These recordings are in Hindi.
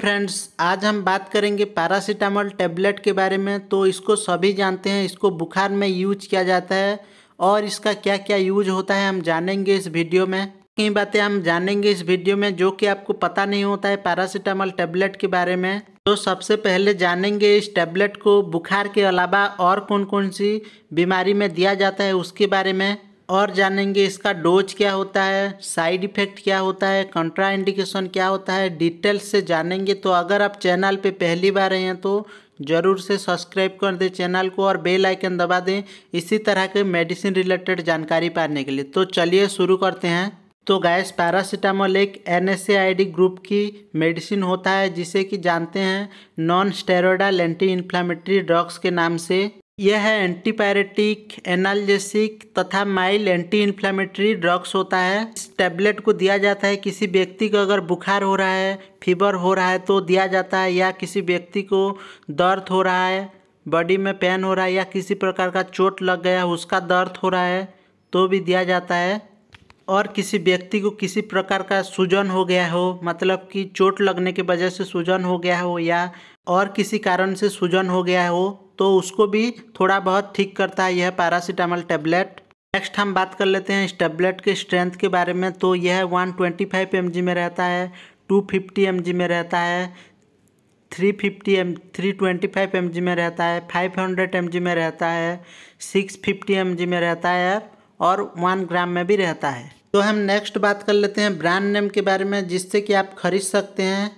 फ्रेंड्स आज हम बात करेंगे पैरासीटामोल टेबलेट के बारे में तो इसको सभी जानते हैं इसको बुखार में यूज किया जाता है और इसका क्या क्या यूज होता है हम जानेंगे इस वीडियो में कई बातें हम जानेंगे इस वीडियो में जो कि आपको पता नहीं होता है पैरासीटामोल टेबलेट के बारे में तो सबसे पहले जानेंगे इस टेबलेट को बुखार के अलावा और कौन कौन सी बीमारी में दिया जाता है उसके बारे में और जानेंगे इसका डोज क्या होता है साइड इफ़ेक्ट क्या होता है कंट्रा इंडिकेशन क्या होता है डिटेल्स से जानेंगे तो अगर आप चैनल पे पहली बार आए हैं तो ज़रूर से सब्सक्राइब कर दें चैनल को और बेल आइकन दबा दें इसी तरह के मेडिसिन रिलेटेड जानकारी पाने के लिए तो चलिए शुरू करते हैं तो गैस पैरासीटामोल एक एन ग्रुप की मेडिसिन होता है जिसे कि जानते हैं non steroidal anti inflammatory drugs के नाम से यह है एंटीपायरेटिक एनाल्जेसिक तथा माइल्ड एंटी इन्फ्लामेटरी ड्रग्स होता है इस टैबलेट को दिया जाता है किसी व्यक्ति को अगर बुखार हो रहा है फीवर हो रहा है तो दिया जाता है या किसी व्यक्ति को दर्द हो रहा है बॉडी में पेन हो रहा है या किसी प्रकार का चोट लग गया उसका दर्द हो रहा है तो भी दिया जाता है और किसी व्यक्ति को किसी प्रकार का सूजन हो गया हो मतलब कि चोट लगने की वजह से सूजन हो गया हो या और किसी कारण से सूजन हो गया हो तो उसको भी थोड़ा बहुत ठीक करता है यह पैरासीटामल टेबलेट नेक्स्ट हम बात कर लेते हैं इस टेबलेट के स्ट्रेंथ के बारे में तो यह 125 जी में रहता है 250 जी में रहता है 350 fifty M three twenty five M में रहता है 500 हंड्रेड एम में रहता है 650 फिफ्टी एम में रहता है और वन ग्राम में भी रहता है तो हम नेक्स्ट बात कर लेते हैं ब्रांड नेम के बारे में जिससे कि आप खरीद सकते हैं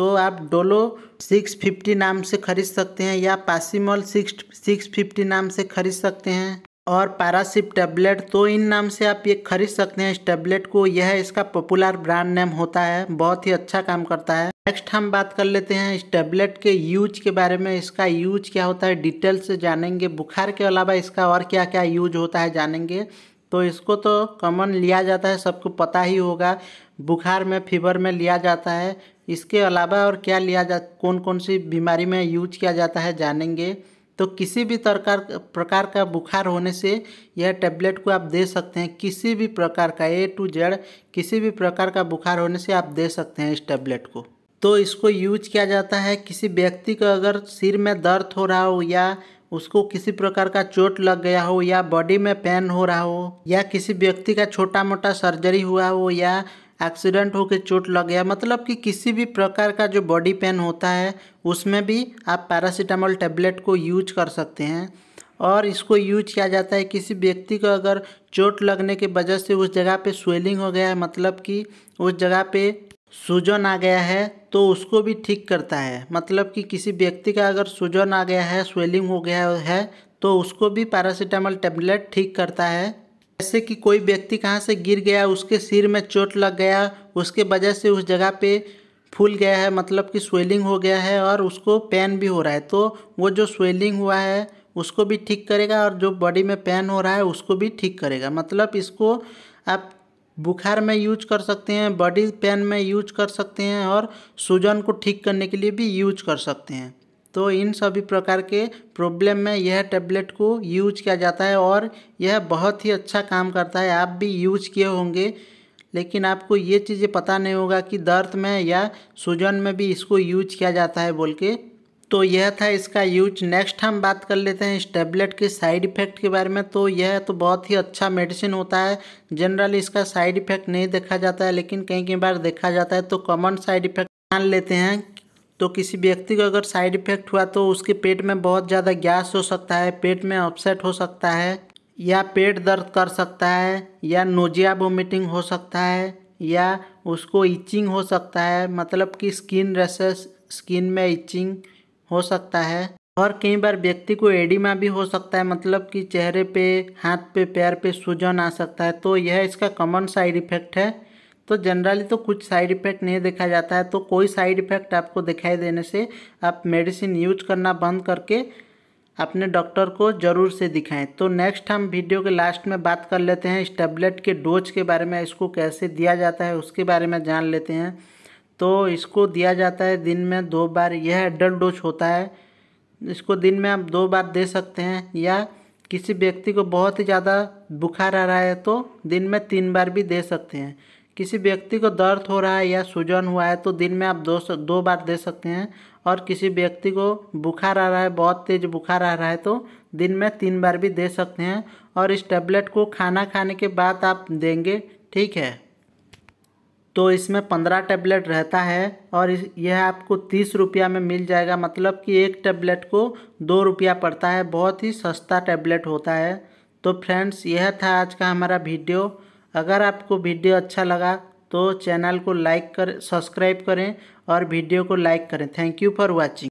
तो आप डोलो सिक्स फिफ्टी नाम से खरीद सकते हैं या पासीमॉल सिक्स सिक्स फिफ्टी नाम से खरीद सकते हैं और पैरासिप टैबलेट तो इन नाम से आप ये खरीद सकते हैं इस टैबलेट को यह इसका पॉपुलर ब्रांड नेम होता है बहुत ही अच्छा काम करता है नेक्स्ट हम बात कर लेते हैं इस टैबलेट के यूज के बारे में इसका यूज क्या होता है डिटेल से जानेंगे बुखार के अलावा इसका और क्या क्या यूज होता है जानेंगे तो इसको तो कॉमन लिया जाता है सबको पता ही होगा बुखार में फीवर में लिया जाता है इसके अलावा और क्या लिया जा कौन कौन सी बीमारी में यूज किया जाता है जानेंगे तो किसी भी तरकार प्रकार का बुखार होने से यह टैबलेट को आप दे सकते हैं किसी भी प्रकार का ए टू जेड किसी भी प्रकार का बुखार होने से आप दे सकते हैं इस टैबलेट को तो इसको यूज किया जाता है किसी व्यक्ति को अगर सिर में दर्द हो रहा हो या उसको किसी प्रकार का चोट लग गया हो या बॉडी में पेन हो रहा हो या किसी व्यक्ति का छोटा मोटा सर्जरी हुआ हो या एक्सीडेंट होकर चोट लग गया मतलब कि किसी भी प्रकार का जो बॉडी पेन होता है उसमें भी आप पैरासीटामोल टेबलेट को यूज कर सकते हैं और इसको यूज किया जाता है किसी व्यक्ति को अगर चोट लगने की वजह से उस जगह पे स्वेलिंग हो गया है मतलब कि उस जगह पे सूजन आ गया है तो उसको भी ठीक करता है मतलब कि किसी व्यक्ति का अगर सूजन आ गया है स्वेलिंग हो गया है तो उसको भी पैरासीटामोल टेबलेट ठीक करता है जैसे कि कोई व्यक्ति कहाँ से गिर गया उसके सिर में चोट लग गया उसके वजह से उस जगह पे फूल गया है मतलब कि स्वेलिंग हो गया है और उसको पेन भी हो रहा है तो वो जो स्वेलिंग हुआ है उसको भी ठीक करेगा और जो बॉडी में पेन हो रहा है उसको भी ठीक करेगा मतलब इसको आप बुखार में यूज कर सकते हैं बॉडी पेन में यूज कर सकते हैं और सूजन को ठीक करने के लिए भी यूज कर सकते हैं तो इन सभी प्रकार के प्रॉब्लम में यह टैबलेट को यूज किया जाता है और यह बहुत ही अच्छा काम करता है आप भी यूज किए होंगे लेकिन आपको ये चीज़ें पता नहीं होगा कि दर्द में या सूजन में भी इसको यूज किया जाता है बोल के तो यह था इसका यूज नेक्स्ट हम बात कर लेते हैं इस टैबलेट के साइड इफ़ेक्ट के बारे में तो यह तो बहुत ही अच्छा मेडिसिन होता है जनरली इसका साइड इफ़ेक्ट नहीं देखा जाता है लेकिन कई कई बार देखा जाता है तो कॉमन साइड इफ़ेक्ट जान लेते हैं तो किसी व्यक्ति को अगर साइड इफेक्ट हुआ तो उसके पेट में बहुत ज़्यादा गैस हो सकता है पेट में अपसेट हो सकता है या पेट दर्द कर सकता है या नोजिया वोमिटिंग हो सकता है या उसको इचिंग हो सकता है मतलब कि स्किन रेसेस स्किन में इचिंग हो सकता है और कई बार व्यक्ति को एडिमा भी हो सकता है मतलब कि चेहरे पे हाथ पे पैर पे सूजन आ सकता है तो यह इसका कॉमन साइड इफेक्ट है तो जनरली तो कुछ साइड इफ़ेक्ट नहीं देखा जाता है तो कोई साइड इफ़ेक्ट आपको दिखाई देने से आप मेडिसिन यूज करना बंद करके अपने डॉक्टर को ज़रूर से दिखाएं तो नेक्स्ट हम वीडियो के लास्ट में बात कर लेते हैं इस टेबलेट के डोज के बारे में इसको कैसे दिया जाता है उसके बारे में जान लेते हैं तो इसको दिया जाता है दिन में दो बार यह एडल्ट डोज होता है इसको दिन में आप दो बार दे सकते हैं या किसी व्यक्ति को बहुत ही ज़्यादा बुखार आ रहा है तो दिन में तीन बार भी दे सकते हैं किसी व्यक्ति को दर्द हो रहा है या सूजन हुआ है तो दिन में आप दो दो बार दे सकते हैं और किसी व्यक्ति को बुखार आ रहा है बहुत तेज़ बुखार आ रहा है तो दिन में तीन बार भी दे सकते हैं और इस टैबलेट को खाना खाने के बाद आप देंगे ठीक है तो इसमें पंद्रह टैबलेट रहता है और यह आपको तीस रुपया में मिल जाएगा मतलब कि एक टैबलेट को दो रुपया पड़ता है बहुत ही सस्ता टैबलेट होता है तो फ्रेंड्स यह था आज का हमारा वीडियो अगर आपको वीडियो अच्छा लगा तो चैनल को लाइक कर सब्सक्राइब करें और वीडियो को लाइक करें थैंक यू फॉर वॉचिंग